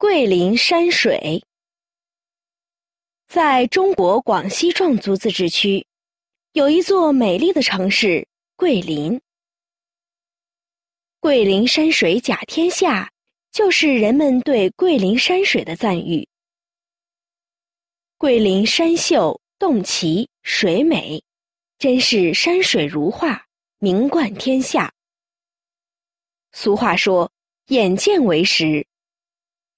桂林山水，在中国广西壮族自治区，有一座美丽的城市——桂林。桂林山水甲天下，就是人们对桂林山水的赞誉。桂林山秀、洞奇、水美，真是山水如画，名冠天下。俗话说：“眼见为实。”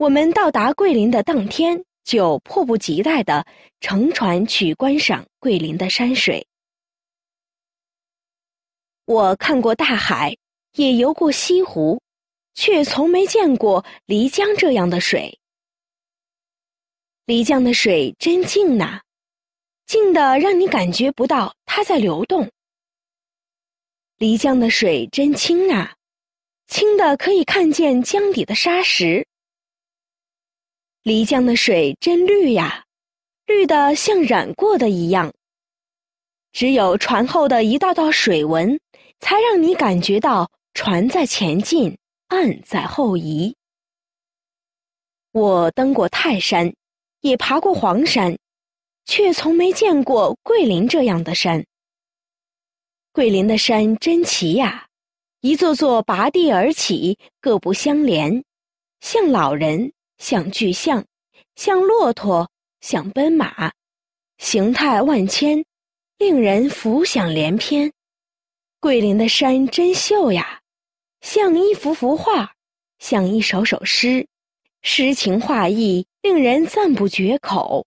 我们到达桂林的当天，就迫不及待地乘船去观赏桂林的山水。我看过大海，也游过西湖，却从没见过漓江这样的水。漓江的水真静啊，静的让你感觉不到它在流动。漓江的水真清啊，清的可以看见江底的沙石。漓江的水真绿呀，绿得像染过的一样。只有船后的一道道水纹，才让你感觉到船在前进，岸在后移。我登过泰山，也爬过黄山，却从没见过桂林这样的山。桂林的山真奇呀，一座座拔地而起，各不相连，像老人。像巨象，像骆驼，像奔马，形态万千，令人浮想联翩。桂林的山真秀呀，像一幅幅画，像一首首诗，诗情画意，令人赞不绝口。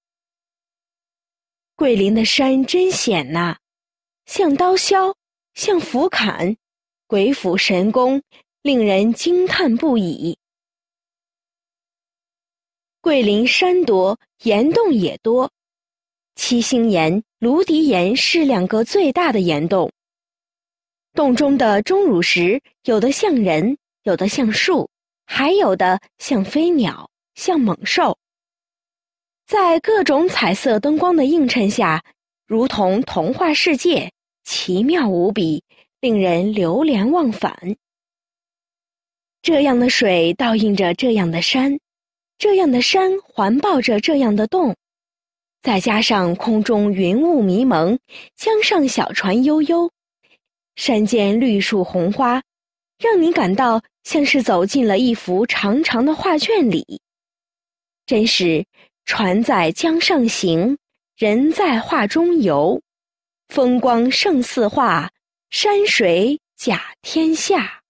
桂林的山真险呐，像刀削，像斧砍，鬼斧神工，令人惊叹不已。桂林山多，岩洞也多。七星岩、芦笛岩是两个最大的岩洞。洞中的钟乳石，有的像人，有的像树，还有的像飞鸟、像猛兽。在各种彩色灯光的映衬下，如同童话世界，奇妙无比，令人流连忘返。这样的水倒映着这样的山。这样的山环抱着这样的洞，再加上空中云雾迷蒙，江上小船悠悠，山间绿树红花，让你感到像是走进了一幅长长的画卷里。真是“船在江上行，人在画中游”，风光胜似画，山水甲天下。